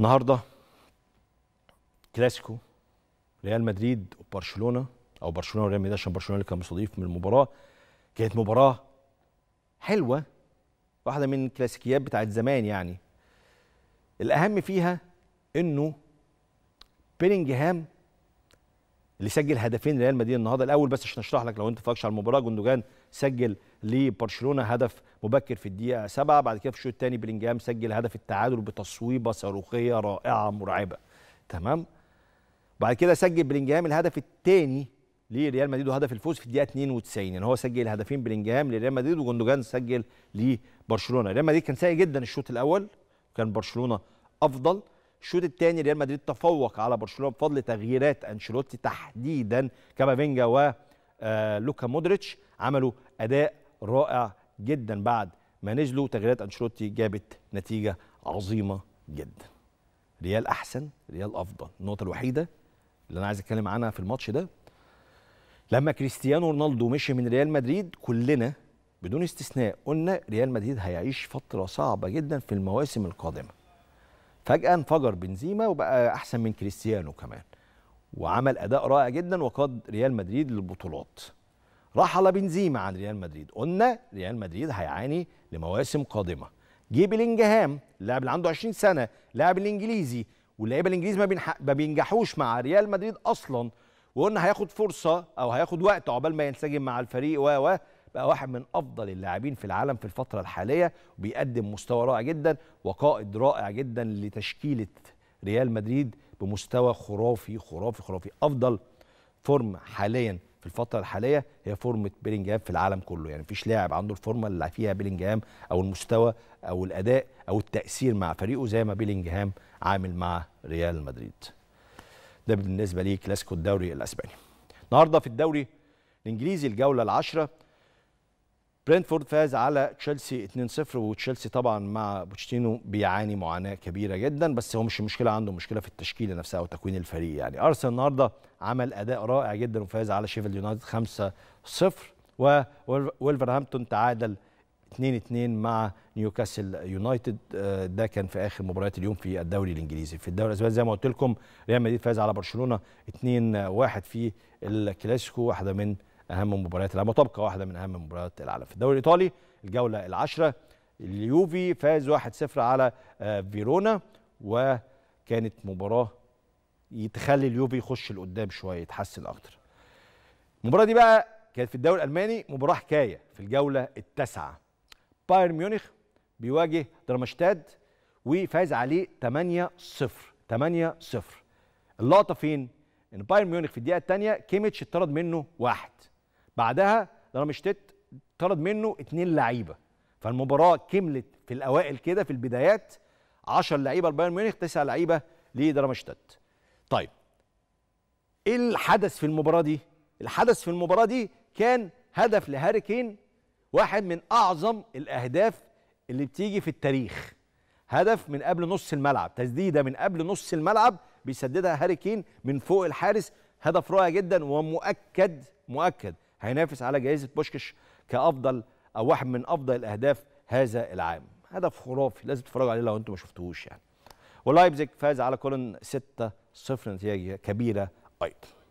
النهارده كلاسيكو ريال مدريد وبرشلونه او برشلونه وريال مدريد عشان برشلونه اللي كان مستضيف من المباراه كانت مباراه حلوه واحده من الكلاسيكيات بتاعت زمان يعني الاهم فيها انه بيلينجهام اللي سجل هدفين ريال مدريد النهارده الاول بس عشان اشرح لك لو انت اتفرجتش على المباراه جوندوجان سجل لبرشلونه هدف مبكر في الدقيقه 7 بعد كده في الشوط الثاني بلينجهام سجل هدف التعادل بتصويبه صاروخيه رائعه مرعبه تمام بعد كده سجل بلينجهام الهدف الثاني لريال مدريد وهدف الفوز في الدقيقه 92 يعني هو سجل هدفين بلينجهام لريال مدريد وجوندوجان سجل لبرشلونه ريال مدريد كان سيء جدا الشوط الاول كان برشلونه افضل الشوط الثاني ريال مدريد تفوق على برشلونه بفضل تغييرات انشيلوتي تحديدا و ولوكا آه، مودريتش عملوا اداء رائع جدا بعد ما نزلوا تغييرات انشيلوتي جابت نتيجه عظيمه جدا ريال احسن ريال افضل النقطه الوحيده اللي انا عايز اتكلم عنها في الماتش ده لما كريستيانو رونالدو مشي من ريال مدريد كلنا بدون استثناء قلنا ريال مدريد هيعيش فتره صعبه جدا في المواسم القادمه فجاه انفجر بنزيما وبقى احسن من كريستيانو كمان وعمل اداء رائع جدا وقاد ريال مدريد للبطولات رحل بنزيما عن ريال مدريد قلنا ريال مدريد هيعاني لمواسم قادمه جه بلينجهام اللاعب اللي عنده 20 سنه اللاعب الانجليزي واللعيبه الانجليز ما, ما بينجحوش مع ريال مدريد اصلا وقلنا هياخد فرصه او هياخد وقت عقبال ما ينسجم مع الفريق و و بقى واحد من افضل اللاعبين في العالم في الفتره الحاليه وبيقدم مستوى رائع جدا وقائد رائع جدا لتشكيله ريال مدريد بمستوى خرافي خرافي خرافي افضل فورم حاليا في الفتره الحاليه هي فورمه بيلينجهام في العالم كله يعني مفيش لاعب عنده الفورمه اللي فيها بيلينجهام او المستوى او الاداء او التاثير مع فريقه زي ما بيلينجهام عامل مع ريال مدريد ده بالنسبه لي كلاسيكو الدوري الاسباني النهارده في الدوري الانجليزي الجوله العشرة برينتفورد فاز على تشيلسي 2-0 وتشيلسي طبعا مع بوتشيتينو بيعاني معاناه كبيره جدا بس هو مش مشكله عنده مشكله في التشكيله نفسها وتكوين الفريق يعني ارسنال النهارده عمل اداء رائع جدا وفاز على شيفيلد يونايتد 5-0 وولفرهامبتون تعادل 2-2 مع نيوكاسل يونايتد آه، ده كان في اخر مباريات اليوم في الدوري الانجليزي في الدوري الاسباني زي ما قلت لكم ريال مدريد فاز على برشلونه 2-1 في الكلاسيكو واحده من اهم مباريات العالم وتبقى واحده من اهم مباريات العالم في الدوري الايطالي الجوله العاشره اليوفي فاز 1-0 على آه، فيرونا وكانت مباراه تخلي اليوفي يخش لقدام شويه يتحسن اكتر المباراه دي بقى كانت في الدوري الالماني مباراه حكايه في الجوله التاسعه بايرن ميونخ بيواجه درمشتاد وفاز عليه 8-0 8-0 اللقطه فين ان بايرن ميونخ في الدقيقه الثانيه كيميتش اتطرد منه واحد بعدها رامشتيت طرد منه اتنين لعيبه فالمباراه كملت في الاوائل كده في البدايات 10 لعيبه لبايرن ميونخ 9 لعيبه لدرامشتات طيب ايه الحدث في المباراه دي الحدث في المباراه دي كان هدف لهاري كين واحد من اعظم الاهداف اللي بتيجي في التاريخ هدف من قبل نص الملعب تسديده من قبل نص الملعب بيسددها هاري كين من فوق الحارس هدف رائع جدا ومؤكد مؤكد هينافس على جائزه بوشكش كافضل او واحد من افضل الاهداف هذا العام هدف خرافي لازم تتفرجوا عليه لو انتم ما شفتوهوش يعني ولايبزيج فاز على كولن 6 0 نتيجه كبيره ايضا